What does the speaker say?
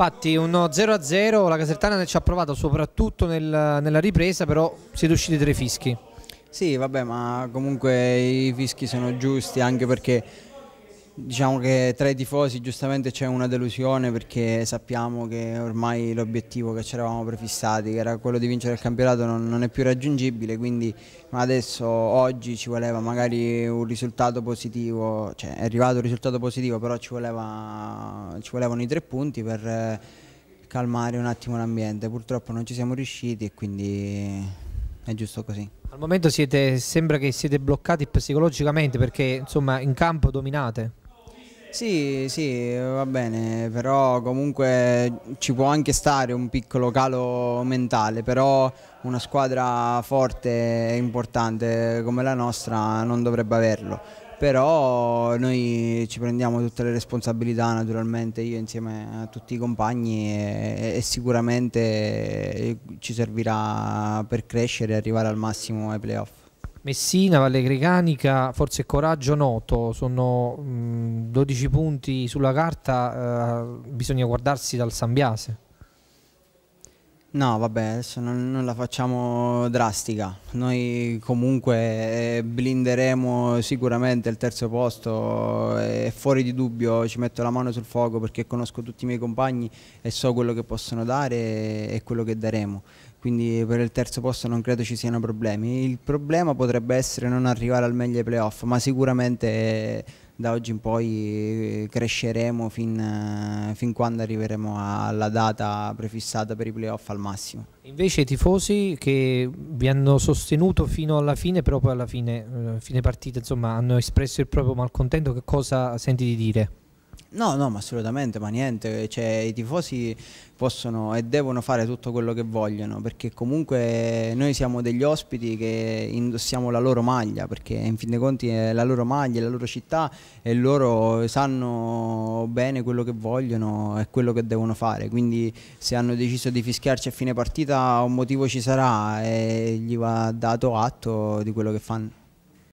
Patti, uno 0-0, la Casertana ci ha provato soprattutto nel, nella ripresa, però siete usciti tre fischi. Sì, vabbè, ma comunque i fischi sono giusti anche perché Diciamo che tra i tifosi giustamente c'è una delusione perché sappiamo che ormai l'obiettivo che ci eravamo prefissati, che era quello di vincere il campionato, non, non, è più raggiungibile, quindi adesso oggi ci voleva magari un risultato positivo, cioè è arrivato un risultato positivo, però ci, voleva, ci volevano i tre punti per eh, calmare un attimo l'ambiente. Purtroppo non ci siamo riusciti e quindi è giusto così. Al momento siete, sembra che siete bloccati psicologicamente perché insomma in campo dominate. Sì, sì, va bene, però comunque ci può anche stare un piccolo calo mentale, però una squadra forte e importante come la nostra non dovrebbe averlo. Però noi ci prendiamo tutte le responsabilità naturalmente, io insieme a tutti i compagni e, e sicuramente ci servirà per crescere e arrivare al massimo ai playoff. Messina, Valle Greganica, forse Coraggio Noto sono mh, mm, 12 punti sulla carta eh, bisogna guardarsi dal Sambiase. No, vabbè, adesso non, non, la facciamo drastica. Noi comunque eh, blinderemo sicuramente il terzo posto eh, e fuori di dubbio ci metto la mano sul fuoco perché conosco tutti i miei compagni e so quello che possono dare e quello che daremo. Quindi per il terzo posto non credo ci siano problemi. Il problema potrebbe essere non arrivare al meglio ai playoff, ma sicuramente eh, da oggi in poi cresceremo fin, fin quando arriveremo alla data prefissata per i playoff al massimo. Invece i tifosi che vi hanno sostenuto fino alla fine, però poi alla fine, eh, fine partita, insomma, hanno espresso il proprio malcontento, che cosa senti di dire? No, no, ma assolutamente, ma niente, cioè, i tifosi possono e devono fare tutto quello che vogliono, perché comunque noi siamo degli ospiti che indossiamo la loro maglia, perché in fin dei conti è la loro maglia, è la loro città e loro sanno bene quello che vogliono e quello che devono fare, quindi se hanno deciso di fischiarci a fine partita un motivo ci sarà e gli va dato atto di quello che fanno.